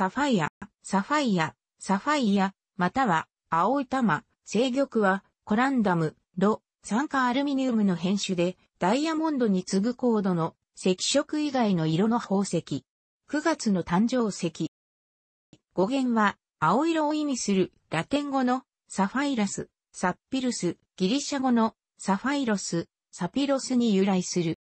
サファイア、サファイア、サファイア、または、青い玉、制玉は、コランダム、ロ、酸化アルミニウムの変種で、ダイヤモンドに次ぐ高度の赤色以外の色の宝石。9月の誕生石。語源は、青色を意味するラテン語のサファイラス、サッピルス、ギリシャ語のサファイロス、サピロスに由来する。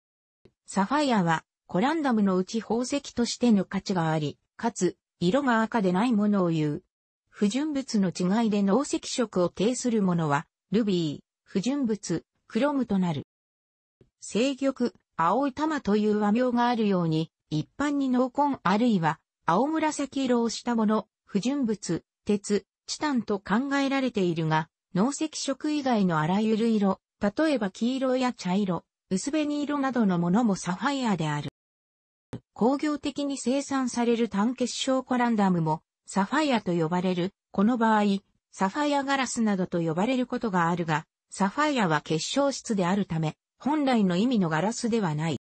サファイアはコランダムのうち宝石としての価値があり、かつ色が赤でないものを言う。不純物の違いで脳赤色を呈するものは、ルビー、不純物、クロムとなる。正玉、青い玉という和名があるように、一般に濃紺あるいは、青紫色をしたもの、不純物、鉄、チタンと考えられているが、脳赤色以外のあらゆる色、例えば黄色や茶色、薄紅色などのものもサファイアである。工業的に生産される単結晶コランダムも、サファイアと呼ばれる、この場合、サファイアガラスなどと呼ばれることがあるが、サファイアは結晶質であるため、本来の意味のガラスではない。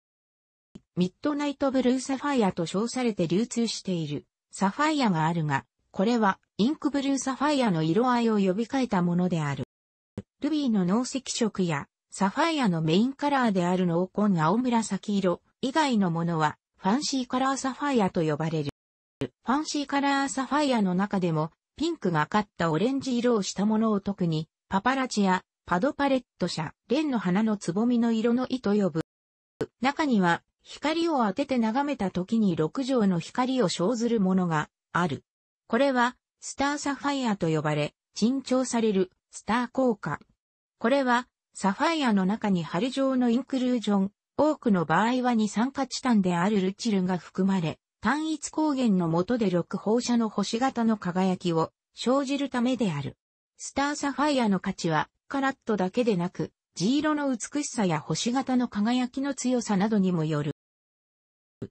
ミッドナイトブルーサファイアと称されて流通しているサファイアがあるが、これはインクブルーサファイアの色合いを呼び換えたものである。ルビーの濃赤色やサファイアのメインカラーである濃紺青紫色以外のものはファンシーカラーサファイアと呼ばれる。ファンシーカラーサファイアの中でも、ピンクがかったオレンジ色をしたものを特に、パパラチア、パドパレット社、レンの花のつぼみの色の意と呼ぶ。中には、光を当てて眺めた時に六畳の光を生ずるものがある。これは、スターサファイアと呼ばれ、珍重されるスター効果。これは、サファイアの中に針状のインクルージョン、多くの場合は二酸化チタンであるルチルが含まれ、単一光源の下で緑放射の星型の輝きを生じるためである。スターサファイアの価値はカラットだけでなく、地色の美しさや星型の輝きの強さなどにもよる。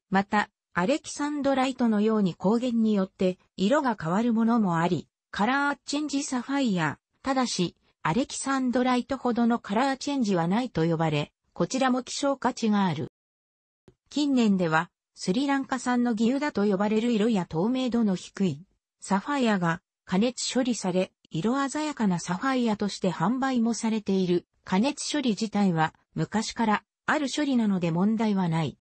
また、アレキサンドライトのように光源によって色が変わるものもあり、カラーチェンジサファイア、ただし、アレキサンドライトほどのカラーチェンジはないと呼ばれ、こちらも希少価値がある。近年では、スリランカ産の義だと呼ばれる色や透明度の低いサファイアが加熱処理され、色鮮やかなサファイアとして販売もされている。加熱処理自体は昔からある処理なので問題はない。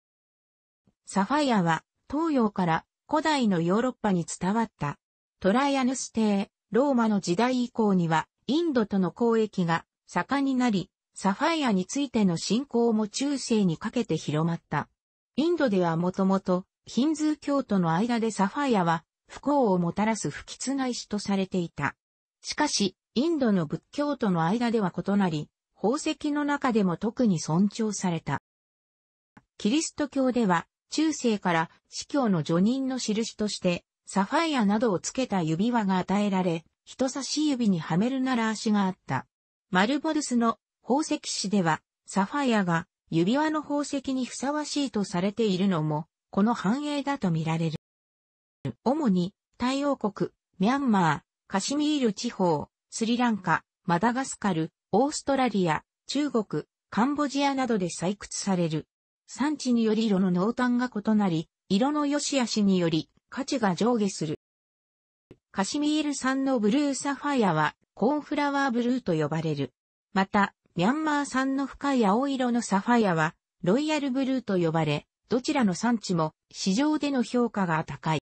サファイアは東洋から古代のヨーロッパに伝わったトライアヌス帝、ローマの時代以降にはインドとの交易が盛んになり、サファイアについての信仰も中世にかけて広まった。インドではもともとヒンズー教徒の間でサファイアは不幸をもたらす不吉な石とされていた。しかし、インドの仏教徒の間では異なり、宝石の中でも特に尊重された。キリスト教では、中世から司教の助人の印として、サファイアなどをつけた指輪が与えられ、人差し指にはめるなら足があった。マルボルスの宝石市では、サファイアが指輪の宝石にふさわしいとされているのも、この繁栄だと見られる。主に、太陽国、ミャンマー、カシミール地方、スリランカ、マダガスカル、オーストラリア、中国、カンボジアなどで採掘される。産地により色の濃淡が異なり、色の良し悪しにより価値が上下する。カシミール産のブルーサファイアはコーンフラワーブルーと呼ばれる。また、ミャンマー産の深い青色のサファイアは、ロイヤルブルーと呼ばれ、どちらの産地も市場での評価が高い。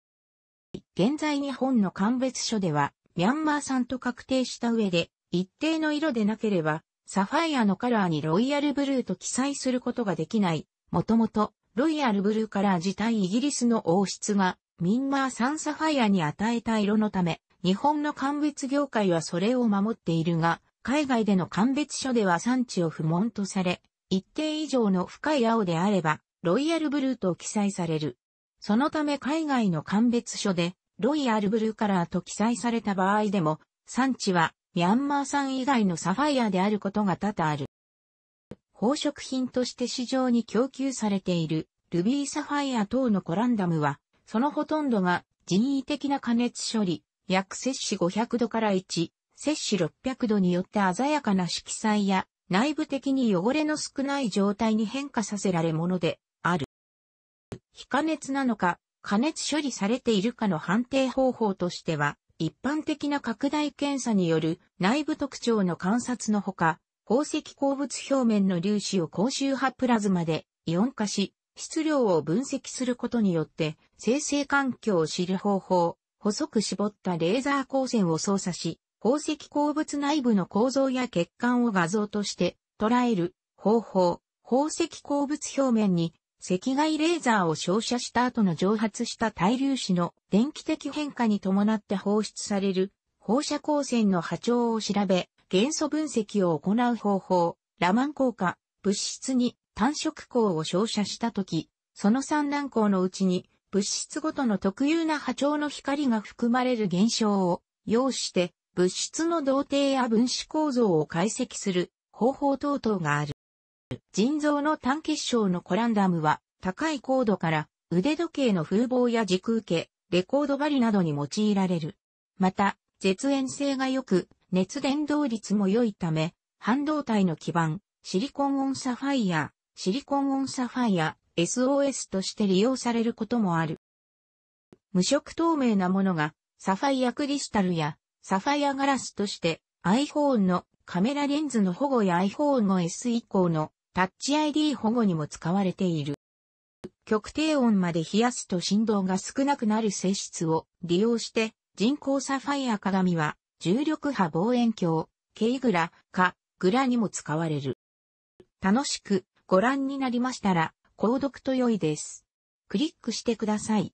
現在日本の鑑別所では、ミャンマー産と確定した上で、一定の色でなければ、サファイアのカラーにロイヤルブルーと記載することができない。もともと、ロイヤルブルーカラー自体イギリスの王室が、ミンマーサンサファイアに与えた色のため、日本の鑑別業界はそれを守っているが、海外での鑑別書では産地を不問とされ、一定以上の深い青であれば、ロイヤルブルーと記載される。そのため海外の鑑別書で、ロイヤルブルーカラーと記載された場合でも、産地はミャンマー産以外のサファイアであることが多々ある。宝飾品として市場に供給されているルビーサファイア等のコランダムは、そのほとんどが人為的な加熱処理、約摂氏500度から1、摂氏600度によって鮮やかな色彩や内部的に汚れの少ない状態に変化させられものである。非加熱なのか、加熱処理されているかの判定方法としては、一般的な拡大検査による内部特徴の観察のほか、鉱石鉱物表面の粒子を高周波プラズマでイオン化し、質量を分析することによって生成環境を知る方法、細く絞ったレーザー光線を操作し、宝石鉱物内部の構造や欠陥を画像として捉える方法、宝石鉱物表面に赤外レーザーを照射した後の蒸発した大粒子の電気的変化に伴って放出される放射光線の波長を調べ、元素分析を行う方法、ラマン効果、物質に単色光を照射した時、その散乱光のうちに物質ごとの特有な波長の光が含まれる現象を要して物質の動定や分子構造を解析する方法等々がある。腎臓の単結晶のコランダムは高い高度から腕時計の風防や軸受け、レコード針などに用いられる。また、絶縁性が良く、熱伝導率も良いため、半導体の基板、シリコンオンサファイア、シリコンオンサファイア、SOS として利用されることもある。無色透明なものが、サファイアクリスタルやサファイアガラスとして iPhone のカメラレンズの保護や i p h o n e の s 以降のタッチ ID 保護にも使われている。極低温まで冷やすと振動が少なくなる性質を利用して人工サファイア鏡は重力波望遠鏡、K グラ、かグラにも使われる。楽しくご覧になりましたら購読と良いです。クリックしてください。